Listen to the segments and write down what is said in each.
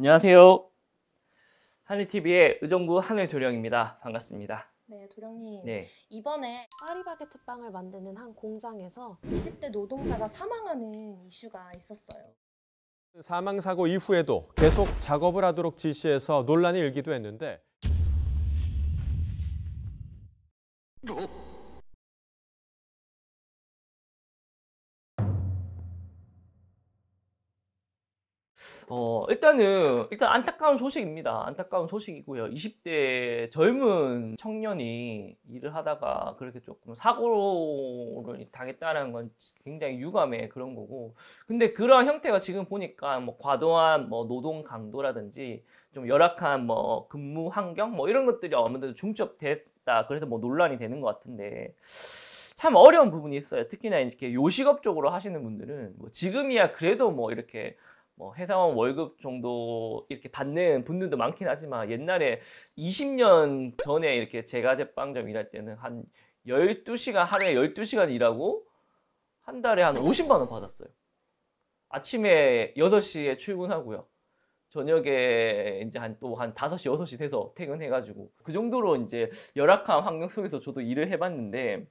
안녕하세요. 한일TV의 의정부 한일 도령입니다. 반갑습니다. 네, 도령님. 네. 이번에 파리바게트 빵을 만드는 한 공장에서 20대 노동자가 사망하는 이슈가 있었어요. 그 사망 사고 이후에도 계속 작업을 하도록 지시해서 논란이 일기도 했는데. 어, 일단은 일단 안타까운 소식입니다. 안타까운 소식이고요. 20대 젊은 청년이 일을 하다가 그렇게 조금 사고를 당했다는 건 굉장히 유감의 그런 거고. 근데 그런 형태가 지금 보니까 뭐 과도한 뭐 노동 강도라든지 좀 열악한 뭐 근무 환경 뭐 이런 것들이 아무래도 중첩됐다. 그래서 뭐 논란이 되는 것 같은데. 참 어려운 부분이 있어요. 특히나 이렇게 요식업 쪽으로 하시는 분들은 뭐 지금이야 그래도 뭐 이렇게 뭐 회사원 월급 정도 이렇게 받는 분들도 많긴 하지만 옛날에 20년 전에 이렇게 제과제빵점 일할 때는 한 12시간 하루에 12시간 일하고 한 달에 한 50만 원 받았어요. 아침에 6시에 출근하고요. 저녁에 이제 한 또한 한 5시, 6시 돼서 퇴근해가지고 그 정도로 이제 열악한 환경 속에서 저도 일을 해봤는데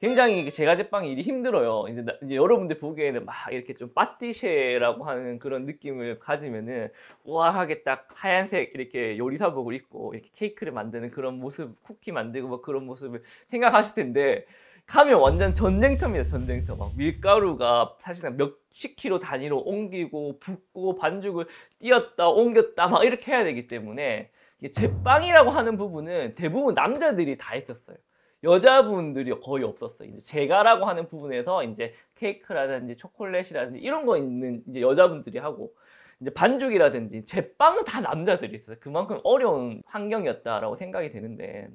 굉장히 제가제빵이 일이 힘들어요. 이제, 나, 이제 여러분들 보기에는 막 이렇게 좀 빠띠쉐라고 하는 그런 느낌을 가지면은 우아하게 딱 하얀색 이렇게 요리사복을 입고 이렇게 케이크를 만드는 그런 모습, 쿠키 만들고 막 뭐 그런 모습을 생각하실 텐데 하면 완전 전쟁터입니다 전쟁터 막 밀가루가 사실상 몇십 킬로 단위로 옮기고 붓고 반죽을 띄었다 옮겼다 막 이렇게 해야 되기 때문에 제빵이라고 하는 부분은 대부분 남자들이 다 했었어요 여자분들이 거의 없었어요. 이제 제가라고 하는 부분에서 이제 케이크라든지 초콜릿이라든지 이런 거 있는 이제 여자분들이 하고 이제 반죽이라든지 제빵은 다 남자들이 있어요. 그만큼 어려운 환경이었다라고 생각이 되는데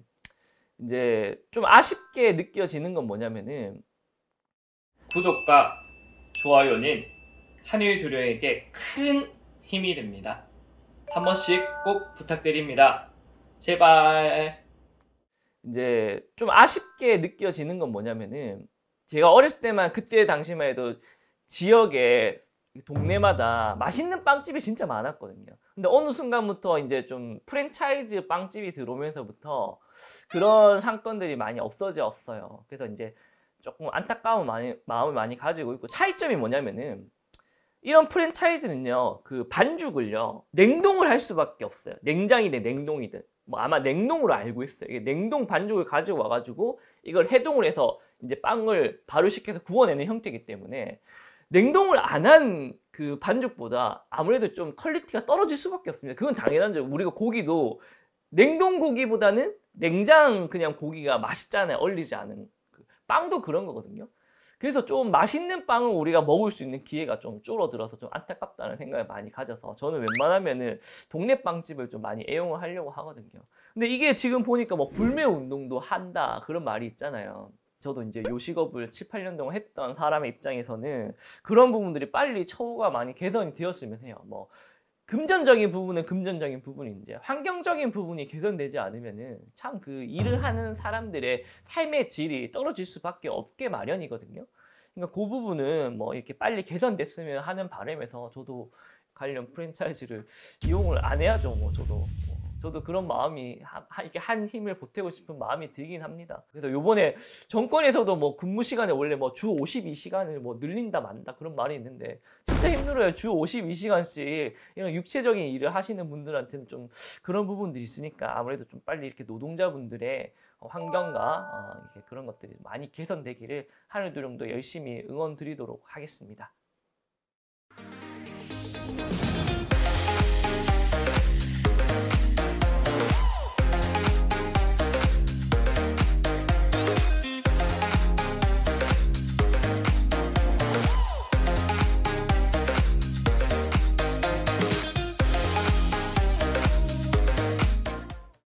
이제 좀 아쉽게 느껴지는 건 뭐냐면은 구독과 좋아요는 한일 두려에게 큰 힘이 됩니다. 한 번씩 꼭 부탁드립니다. 제발. 이제 좀 아쉽게 느껴지는 건 뭐냐면은 제가 어렸을 때만 그때 당시만 해도 지역에 동네마다 맛있는 빵집이 진짜 많았거든요. 근데 어느 순간부터 이제 좀 프랜차이즈 빵집이 들어오면서부터 그런 상권들이 많이 없어졌어요. 그래서 이제 조금 안타까운 마음을 많이 가지고 있고 차이점이 뭐냐면은 이런 프랜차이즈는요, 그 반죽을요, 냉동을 할 수밖에 없어요. 냉장이든 냉동이든. 뭐 아마 냉동으로 알고 있어요. 이게 냉동 반죽을 가지고 와가지고 이걸 해동을 해서 이제 빵을 바로 시켜서 구워내는 형태이기 때문에 냉동을 안 한 그 반죽보다 아무래도 좀 퀄리티가 떨어질 수밖에 없습니다. 그건 당연한데 우리가 고기도 냉동 고기보다는 냉장 그냥 고기가 맛있잖아요. 얼리지 않은. 그 빵도 그런 거거든요. 그래서 좀 맛있는 빵을 우리가 먹을 수 있는 기회가 좀 줄어들어서 좀 안타깝다는 생각을 많이 가져서 저는 웬만하면은 동네 빵집을 좀 많이 애용을 하려고 하거든요. 근데 이게 지금 보니까 뭐 불매 운동도 한다 그런 말이 있잖아요. 저도 이제 요식업을 7, 8년 동안 했던 사람의 입장에서는 그런 부분들이 빨리 처우가 많이 개선이 되었으면 해요. 뭐 금전적인 부분은 금전적인 부분이 이제 환경적인 부분이 개선되지 않으면은 참 그 일을 하는 사람들의 삶의 질이 떨어질 수밖에 없게 마련이거든요. 그러니까 그 부분은 뭐 이렇게 빨리 개선됐으면 하는 바람에서 저도 관련 프랜차이즈를 이용을 안 해야죠. 뭐 저도 저도 그런 마음이 이렇게 한 힘을 보태고 싶은 마음이 들긴 합니다. 그래서 요번에 정권에서도 뭐 근무 시간에 원래 뭐 주 52시간을 뭐 늘린다 만다 그런 말이 있는데 진짜 힘들어요. 주 52시간씩 이런 육체적인 일을 하시는 분들한테는 좀 그런 부분들이 있으니까 아무래도 좀 빨리 이렇게 노동자분들의 환경과 어, 그런 것들이 많이 개선되기를 하늘도 좀더 열심히 응원 드리도록 하겠습니다.